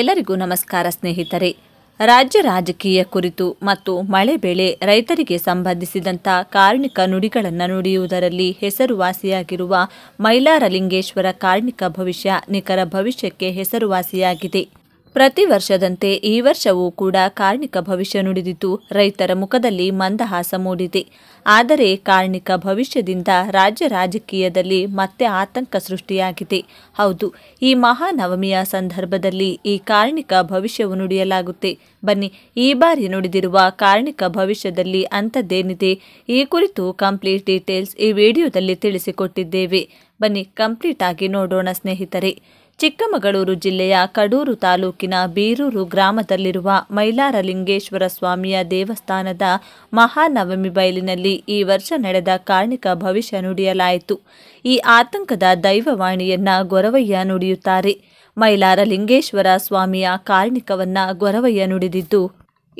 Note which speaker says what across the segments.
Speaker 1: ಎಲ್ಲರಿಗೂ ನಮಸ್ಕಾರ ಸ್ನೇಹಿತರೆ ರಾಜ್ಯ ರಾಜಕೀಯ ಕುರಿತು ಮತ್ತು ಮಳೆ ಬೆಳೆ ರೈತರಿಗೆ ಸಂಬಂಧಿಸಿದಂಥ ಕಾರ್ಣಿಕ ನುಡಿಗಳನ್ನು ನುಡಿಯುವುದರಲ್ಲಿ ಹೆಸರುವಾಸಿಯಾಗಿರುವ ಮೈಲಾರಲಿಂಗೇಶ್ವರ ಕಾರ್ಣಿಕ ಭವಿಷ್ಯ ನಿಖರ ಭವಿಷ್ಯಕ್ಕೆ ಹೆಸರುವಾಸಿಯಾಗಿದೆ ಪ್ರತಿ ವರ್ಷದಂತೆ ಈ ವರ್ಷವೂ ಕೂಡ ಕಾರ್ಣಿಕ ಭವಿಷ್ಯ ನುಡಿದಿತು ರೈತರ ಮುಖದಲ್ಲಿ ಮಂದಹಾಸ ಮೂಡಿದೆ ಆದರೆ ಕಾರ್ಣಿಕ ಭವಿಷ್ಯದಿಂದ ರಾಜ್ಯ ರಾಜಕೀಯದಲ್ಲಿ ಮತ್ತೆ ಆತಂಕ ಸೃಷ್ಟಿಯಾಗಿದೆ ಹೌದು ಈ ಮಹಾನವಮಿಯ ಸಂದರ್ಭದಲ್ಲಿ ಈ ಕಾರ್ಣಿಕ ಭವಿಷ್ಯವು ನುಡಿಯಲಾಗುತ್ತೆ ಬನ್ನಿ ಈ ಬಾರಿ ನುಡಿದಿರುವ ಕಾರ್ಣಿಕ ಭವಿಷ್ಯದಲ್ಲಿ ಅಂಥದ್ದೇನಿದೆ ಈ ಕುರಿತು ಕಂಪ್ಲೀಟ್ ಡೀಟೇಲ್ಸ್ ಈ ವಿಡಿಯೋದಲ್ಲಿ ತಿಳಿಸಿಕೊಟ್ಟಿದ್ದೇವೆ ಬನ್ನಿ ಕಂಪ್ಲೀಟ್ ಆಗಿ ನೋಡೋಣ ಸ್ನೇಹಿತರೆ ಚಿಕ್ಕಮಗಳೂರು ಜಿಲ್ಲೆಯ ಕಡೂರು ತಾಲೂಕಿನ ಬೀರೂರು ಗ್ರಾಮದಲ್ಲಿರುವ ಮೈಲಾರಲಿಂಗೇಶ್ವರ ಸ್ವಾಮಿಯ ದೇವಸ್ಥಾನದ ಮಹಾನವಮಿ ಬಯಲಿನಲ್ಲಿ ಈ ವರ್ಷ ನಡೆದ ಕಾರ್ಣಿಕ ಭವಿಷ್ಯ ನುಡಿಯಲಾಯಿತು ಈ ಆತಂಕದ ದೈವವಾಣಿಯನ್ನ ಗೊರವಯ್ಯ ನುಡಿಯುತ್ತಾರೆ ಮೈಲಾರಲಿಂಗೇಶ್ವರ ಸ್ವಾಮಿಯ ಕಾರ್ಣಿಕವನ್ನ ಗೊರವಯ್ಯ ನುಡಿದಿದ್ದು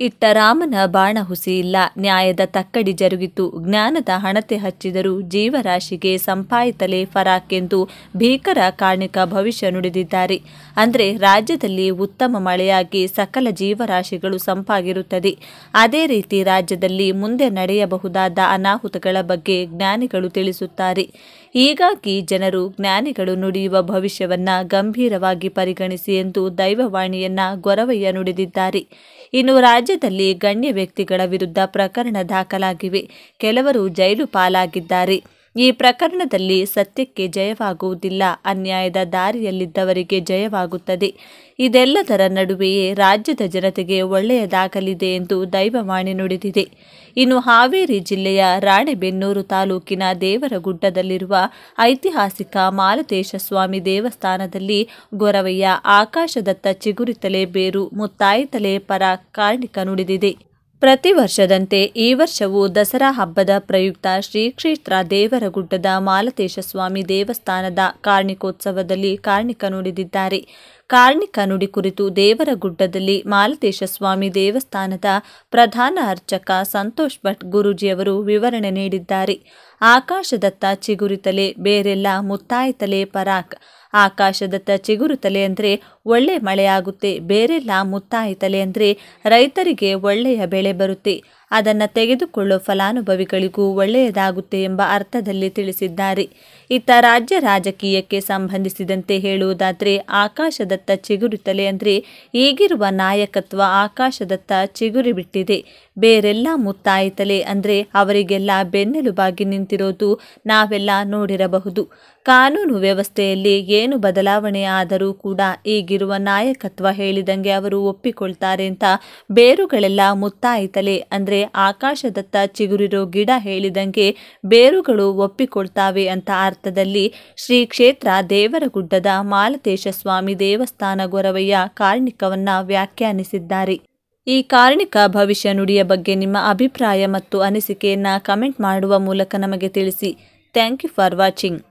Speaker 1: ಇಟ್ಟ ರಾಮನ ಬಾಣ ಹುಸಿಯಿಲ್ಲ ನ್ಯಾಯದ ತಕ್ಕಡಿ ಜರುಗಿತು ಜ್ಞಾನದ ಹಣತೆ ಹಚ್ಚಿದರೂ ಜೀವರಾಶಿಗೆ ಸಂಪಾಯಿತಲೇ ಎಂದು ಭೀಕರ ಕಾರಣಿಕ ಭವಿಷ್ಯ ನುಡಿದಿದ್ದಾರೆ ಅಂದರೆ ರಾಜ್ಯದಲ್ಲಿ ಉತ್ತಮ ಮಳೆಯಾಗಿ ಸಕಲ ಜೀವರಾಶಿಗಳು ಸಂಪಾಗಿರುತ್ತದೆ ಅದೇ ರೀತಿ ರಾಜ್ಯದಲ್ಲಿ ಮುಂದೆ ನಡೆಯಬಹುದಾದ ಅನಾಹುತಗಳ ಬಗ್ಗೆ ಜ್ಞಾನಿಗಳು ತಿಳಿಸುತ್ತಾರೆ ಹೀಗಾಗಿ ಜನರು ಜ್ಞಾನಿಗಳು ನುಡಿಯುವ ಭವಿಷ್ಯವನ್ನ ಗಂಭೀರವಾಗಿ ಪರಿಗಣಿಸಿ ಎಂದು ದೈವವಾಣಿಯನ್ನ ಗೊರವಯ್ಯ ನುಡಿದಿದ್ದಾರೆ ಇನ್ನು ರಾಜ್ಯದಲ್ಲಿ ಗಣ್ಯ ವ್ಯಕ್ತಿಗಳ ವಿರುದ್ಧ ಪ್ರಕರಣ ದಾಖಲಾಗಿವೆ ಕೆಲವರು ಜೈಲು ಪಾಲಾಗಿದ್ದಾರೆ ಈ ಪ್ರಕರಣದಲ್ಲಿ ಸತ್ಯಕ್ಕೆ ಜಯವಾಗುವುದಿಲ್ಲ ಅನ್ಯಾಯದ ದಾರಿಯಲ್ಲಿದ್ದವರಿಗೆ ಜಯವಾಗುತ್ತದೆ ಇದೆಲ್ಲದರ ನಡುವೆಯೇ ರಾಜ್ಯದ ಜನತೆಗೆ ಒಳ್ಳೆಯದಾಗಲಿದೆ ಎಂದು ದೈವವಾಣಿ ನುಡಿದಿದೆ ಇನ್ನು ಹಾವೇರಿ ಜಿಲ್ಲೆಯ ರಾಣೆಬೆನ್ನೂರು ತಾಲೂಕಿನ ದೇವರಗುಡ್ಡದಲ್ಲಿರುವ ಐತಿಹಾಸಿಕ ಮಾಲತೇಶ ಸ್ವಾಮಿ ದೇವಸ್ಥಾನದಲ್ಲಿ ಗೊರವಯ್ಯ ಆಕಾಶದತ್ತ ಚಿಗುರಿತಲೆ ಬೇರು ಮುತ್ತಾಯಿತಲೆ ಪರ ಕಾರ್ಣಿಕ ನುಡಿದಿದೆ ಪ್ರತಿ ವರ್ಷದಂತೆ ಈ ವರ್ಷವೂ ದಸರಾ ಹಬ್ಬದ ಪ್ರಯುಕ್ತ ಶ್ರೀ ಕ್ಷೇತ್ರ ದೇವರಗುಡ್ಡದ ಮಾಲತೇಶ ಸ್ವಾಮಿ ದೇವಸ್ಥಾನದ ಕಾರ್ಣಿಕೋತ್ಸವದಲ್ಲಿ ಕಾರ್ಣಿಕ ನುಡಿದಿದ್ದಾರೆ ಕಾರ್ಣಿಕ ನುಡಿ ಕುರಿತು ದೇವರಗುಡ್ಡದಲ್ಲಿ ಮಾಲತೇಶ ಸ್ವಾಮಿ ದೇವಸ್ಥಾನದ ಪ್ರಧಾನ ಅರ್ಚಕ ಸಂತೋಷ್ ಭಟ್ ಗುರುಜಿಯವರು ವಿವರಣೆ ನೀಡಿದ್ದಾರೆ ಆಕಾಶದತ್ತ ಚಿಗುರಿತಲೆ ಬೇರೆಲ್ಲ ಮುತ್ತಾಯಿತಲೆ ಪರಾಕ್ ಆಕಾಶದತ್ತ ಚಿಗುರುತಲೆ ಅಂದರೆ ಒಳ್ಳೆ ಮಳೆಯಾಗುತ್ತೆ ಬೇರೆಲ್ಲ ಮುತ್ತಾಯಿತಲೆ ಅಂದರೆ ರೈತರಿಗೆ ಒಳ್ಳೆಯ ಬೆಳೆ ಬರುತ್ತೆ ಅದನ್ನು ತೆಗೆದುಕೊಳ್ಳೋ ಫಲಾನುಭವಿಗಳಿಗೂ ಒಳ್ಳೆಯದಾಗುತ್ತೆ ಎಂಬ ಅರ್ಥದಲ್ಲಿ ತಿಳಿಸಿದ್ದಾರೆ ಇತ್ತ ರಾಜ್ಯ ರಾಜಕೀಯಕ್ಕೆ ಸಂಬಂಧಿಸಿದಂತೆ ಹೇಳುವುದಾದರೆ ಆಕಾಶದತ್ತ ಚಿಗುರುತ್ತಲೆ ಅಂದರೆ ಈಗಿರುವ ನಾಯಕತ್ವ ಆಕಾಶದತ್ತ ಚಿಗುರಿಬಿಟ್ಟಿದೆ ಬೇರೆಲ್ಲ ಮುತ್ತಾಯಿತಲೆ ಅಂದರೆ ಅವರಿಗೆಲ್ಲ ಬೆನ್ನೆಲುಬಾಗಿ ನಿಂತಿರೋದು ನಾವೆಲ್ಲ ನೋಡಿರಬಹುದು ಕಾನೂನು ವ್ಯವಸ್ಥೆಯಲ್ಲಿ ಏನು ಬದಲಾವಣೆ ಆದರೂ ಕೂಡ ಈಗಿರುವ ನಾಯಕತ್ವ ಹೇಳಿದಂಗೆ ಅವರು ಒಪ್ಪಿಕೊಳ್ತಾರೆ ಅಂತ ಬೇರುಗಳೆಲ್ಲ ಮುತ್ತಾಯಿತಲೆ ಅಂದರೆ ಆಕಾಶದತ್ತ ಚಿಗುರಿರೋ ಗಿಡ ಹೇಳಿದಂಗೆ ಬೇರುಗಳು ಒಪ್ಪಿಕೊಳ್ತಾವೆ ಅಂತ ಅರ್ಥದಲ್ಲಿ ಶ್ರೀ ಕ್ಷೇತ್ರ ದೇವರಗುಡ್ಡದ ಮಾಲತೇಶ ಸ್ವಾಮಿ ದೇವಸ್ಥಾನ ಗೊರವಯ್ಯ ಕಾರ್ಣಿಕವನ್ನು ವ್ಯಾಖ್ಯಾನಿಸಿದ್ದಾರೆ ಈ ಕಾರ್ಣಿಕ ಭವಿಷ್ಯ ನುಡಿಯ ಬಗ್ಗೆ ನಿಮ್ಮ ಅಭಿಪ್ರಾಯ ಮತ್ತು ಅನಿಸಿಕೆಯನ್ನು ಕಮೆಂಟ್ ಮಾಡುವ ಮೂಲಕ ನಮಗೆ ತಿಳಿಸಿ ಥ್ಯಾಂಕ್ ಯು ಫಾರ್ ವಾಚಿಂಗ್